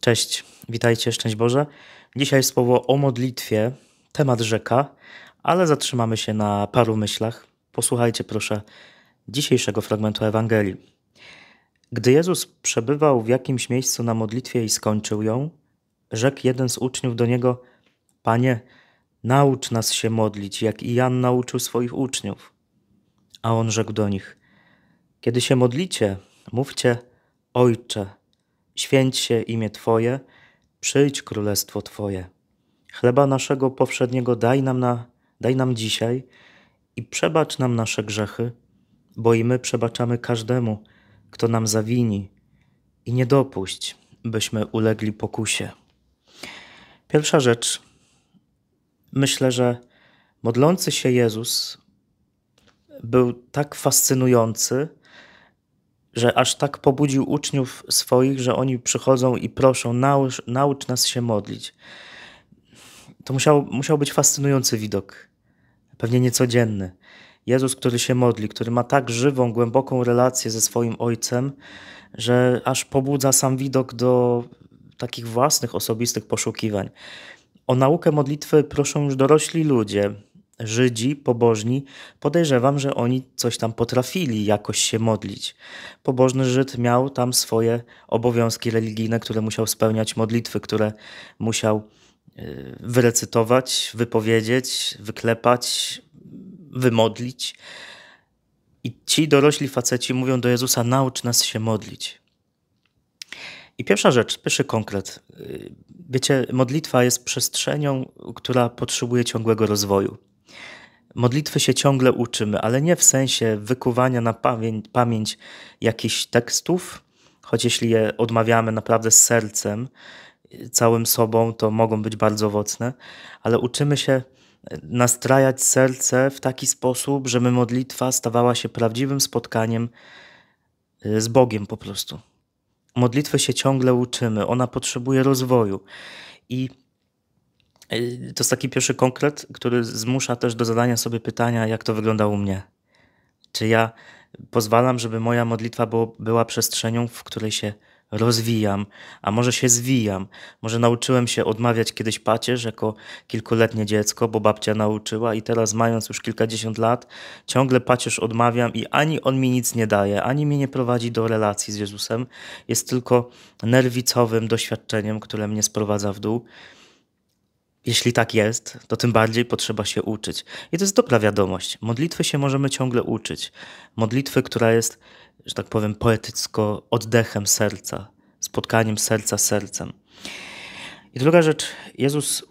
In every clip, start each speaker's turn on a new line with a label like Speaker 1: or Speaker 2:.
Speaker 1: Cześć, witajcie, szczęść Boże. Dzisiaj słowo o modlitwie, temat rzeka, ale zatrzymamy się na paru myślach. Posłuchajcie proszę dzisiejszego fragmentu Ewangelii. Gdy Jezus przebywał w jakimś miejscu na modlitwie i skończył ją, rzekł jeden z uczniów do niego: Panie, naucz nas się modlić, jak i Jan nauczył swoich uczniów. A on rzekł do nich: Kiedy się modlicie, mówcie: Ojcze, Święć się imię Twoje, przyjdź królestwo Twoje. Chleba naszego powszedniego daj nam, na, daj nam dzisiaj i przebacz nam nasze grzechy, bo i my przebaczamy każdemu, kto nam zawini i nie dopuść, byśmy ulegli pokusie. Pierwsza rzecz. Myślę, że modlący się Jezus był tak fascynujący, że aż tak pobudził uczniów swoich, że oni przychodzą i proszą, naucz, naucz nas się modlić. To musiał, musiał być fascynujący widok, pewnie niecodzienny. Jezus, który się modli, który ma tak żywą, głęboką relację ze swoim Ojcem, że aż pobudza sam widok do takich własnych, osobistych poszukiwań. O naukę modlitwy proszą już dorośli ludzie, Żydzi, pobożni, podejrzewam, że oni coś tam potrafili jakoś się modlić. Pobożny Żyd miał tam swoje obowiązki religijne, które musiał spełniać, modlitwy, które musiał e, wyrecytować, wypowiedzieć, wyklepać, wymodlić. I ci dorośli faceci mówią do Jezusa: naucz nas się modlić. I pierwsza rzecz, pierwszy konkret. E, wiecie, modlitwa jest przestrzenią, która potrzebuje ciągłego rozwoju. Modlitwy się ciągle uczymy, ale nie w sensie wykuwania na pamięć, pamięć jakichś tekstów, choć jeśli je odmawiamy naprawdę z sercem, całym sobą, to mogą być bardzo owocne, ale uczymy się e, nastrajać serce w taki sposób, żeby modlitwa stawała się prawdziwym spotkaniem e, z Bogiem po prostu. Modlitwy się ciągle uczymy, ona potrzebuje rozwoju. I to jest taki pierwszy konkret, który zmusza też do zadania sobie pytania, jak to wygląda u mnie. Czy ja pozwalam, żeby moja modlitwa było, była przestrzenią, w której się rozwijam, a może się zwijam. Może nauczyłem się odmawiać kiedyś pacierz jako kilkuletnie dziecko, bo babcia nauczyła i teraz mając już kilkadziesiąt lat, ciągle pacierz odmawiam i ani on mi nic nie daje, ani mnie nie prowadzi do relacji z Jezusem. Jest tylko nerwicowym doświadczeniem, które mnie sprowadza w dół. Jeśli tak jest, to tym bardziej potrzeba się uczyć. I to jest dobra wiadomość. Modlitwy się możemy ciągle uczyć. Modlitwy, która jest, że tak powiem, poetycko oddechem serca, spotkaniem serca z sercem. I druga rzecz, Jezus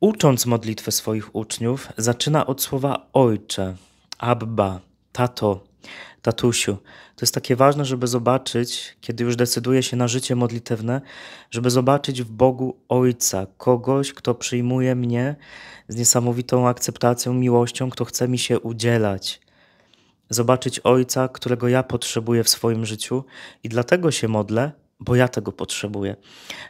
Speaker 1: ucząc modlitwę swoich uczniów, zaczyna od słowa ojcze, abba, tato, Tatusiu, to jest takie ważne, żeby zobaczyć, kiedy już decyduje się na życie modlitewne, żeby zobaczyć w Bogu Ojca, kogoś, kto przyjmuje mnie z niesamowitą akceptacją, miłością, kto chce mi się udzielać. Zobaczyć Ojca, którego ja potrzebuję w swoim życiu i dlatego się modlę, bo ja tego potrzebuję.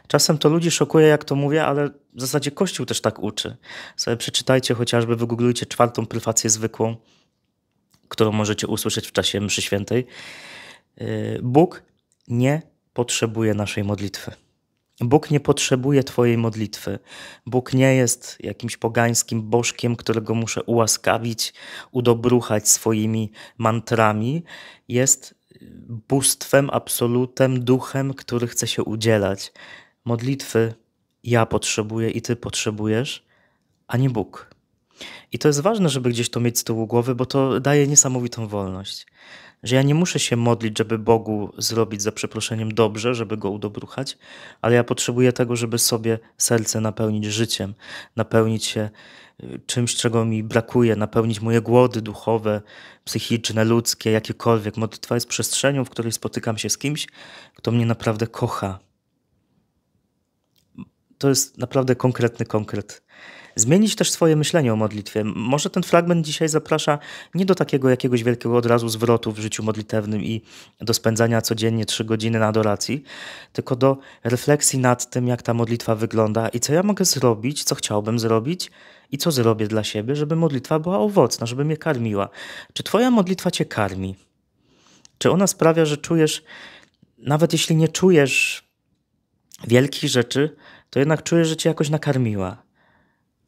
Speaker 1: Czasem to ludzi szokuje, jak to mówię, ale w zasadzie Kościół też tak uczy. Sobie przeczytajcie chociażby, wygooglujcie czwartą prywację zwykłą którą możecie usłyszeć w czasie mszy świętej. Y, Bóg nie potrzebuje naszej modlitwy. Bóg nie potrzebuje Twojej modlitwy. Bóg nie jest jakimś pogańskim bożkiem, którego muszę ułaskawić, udobruchać swoimi mantrami. Jest bóstwem, absolutem, duchem, który chce się udzielać. Modlitwy ja potrzebuję i Ty potrzebujesz, a nie Bóg. I to jest ważne, żeby gdzieś to mieć z tyłu głowy, bo to daje niesamowitą wolność. Że ja nie muszę się modlić, żeby Bogu zrobić za przeproszeniem dobrze, żeby go udobruchać, ale ja potrzebuję tego, żeby sobie serce napełnić życiem, napełnić się y, czymś, czego mi brakuje, napełnić moje głody duchowe, psychiczne, ludzkie, jakiekolwiek. Modlitwa jest przestrzenią, w której spotykam się z kimś, kto mnie naprawdę kocha, to jest naprawdę konkretny konkret. Zmienić też swoje myślenie o modlitwie. Może ten fragment dzisiaj zaprasza nie do takiego jakiegoś wielkiego od razu zwrotu w życiu modlitewnym i do spędzania codziennie trzy godziny na adoracji, tylko do refleksji nad tym, jak ta modlitwa wygląda i co ja mogę zrobić, co chciałbym zrobić i co zrobię dla siebie, żeby modlitwa była owocna, żeby mnie karmiła. Czy Twoja modlitwa Cię karmi? Czy ona sprawia, że czujesz, nawet jeśli nie czujesz wielkich rzeczy, to jednak czujesz, że cię jakoś nakarmiła.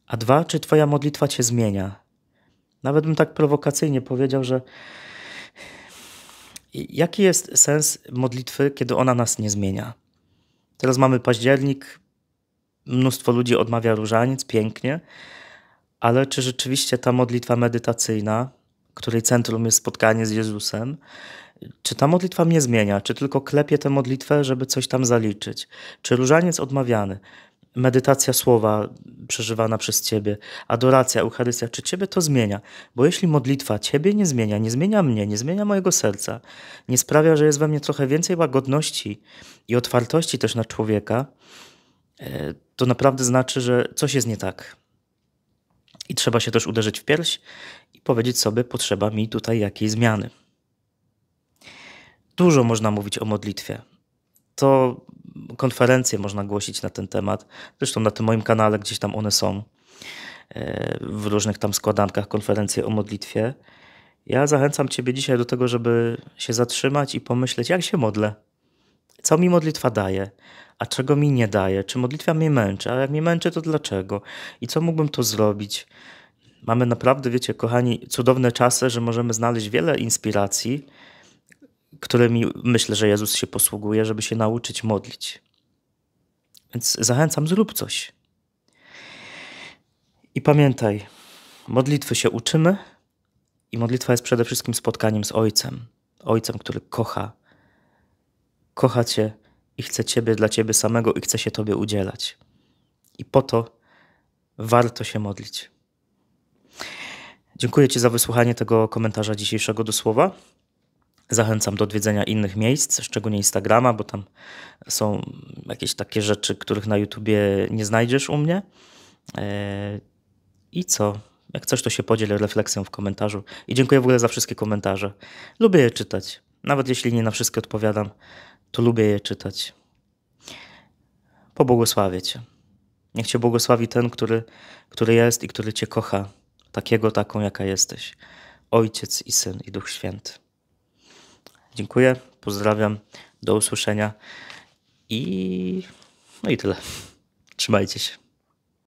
Speaker 1: A dwa, czy twoja modlitwa cię zmienia? Nawet bym tak prowokacyjnie powiedział, że jaki jest sens modlitwy, kiedy ona nas nie zmienia? Teraz mamy październik, mnóstwo ludzi odmawia różaniec, pięknie, ale czy rzeczywiście ta modlitwa medytacyjna, której centrum jest spotkanie z Jezusem, czy ta modlitwa mnie zmienia? Czy tylko klepię tę modlitwę, żeby coś tam zaliczyć? Czy różaniec odmawiany? medytacja słowa przeżywana przez Ciebie, adoracja, Eucharystia, czy Ciebie to zmienia? Bo jeśli modlitwa Ciebie nie zmienia, nie zmienia mnie, nie zmienia mojego serca, nie sprawia, że jest we mnie trochę więcej łagodności i otwartości też na człowieka, e, to naprawdę znaczy, że coś jest nie tak. I trzeba się też uderzyć w pierś i powiedzieć sobie, potrzeba mi tutaj jakiejś zmiany dużo można mówić o modlitwie. To konferencje można głosić na ten temat. Zresztą na tym moim kanale gdzieś tam one są. E, w różnych tam składankach konferencje o modlitwie. Ja zachęcam Ciebie dzisiaj do tego, żeby się zatrzymać i pomyśleć, jak się modlę. Co mi modlitwa daje, a czego mi nie daje? Czy modlitwa mnie męczy? A jak mnie męczy, to dlaczego? I co mógłbym tu zrobić? Mamy naprawdę, wiecie, kochani, cudowne czasy, że możemy znaleźć wiele inspiracji którymi myślę, że Jezus się posługuje, żeby się nauczyć modlić. Więc zachęcam, zrób coś. I pamiętaj, modlitwy się uczymy i modlitwa jest przede wszystkim spotkaniem z Ojcem. Ojcem, który kocha. Kocha Cię i chce Ciebie dla Ciebie samego i chce się Tobie udzielać. I po to warto się modlić. Dziękuję Ci za wysłuchanie tego komentarza dzisiejszego do słowa. Zachęcam do odwiedzenia innych miejsc, szczególnie Instagrama, bo tam są jakieś takie rzeczy, których na YouTubie nie znajdziesz u mnie. E, I co? Jak coś, to się podzielę refleksją w komentarzu. I dziękuję w ogóle za wszystkie komentarze. Lubię je czytać. Nawet jeśli nie na wszystkie odpowiadam, to lubię je czytać. Pobłogosławię Cię. Niech Cię błogosławi ten, który, który jest i który Cię kocha, takiego, taką, jaka jesteś. Ojciec i Syn i Duch Święty. Dziękuję, pozdrawiam, do usłyszenia i no i tyle. Trzymajcie się.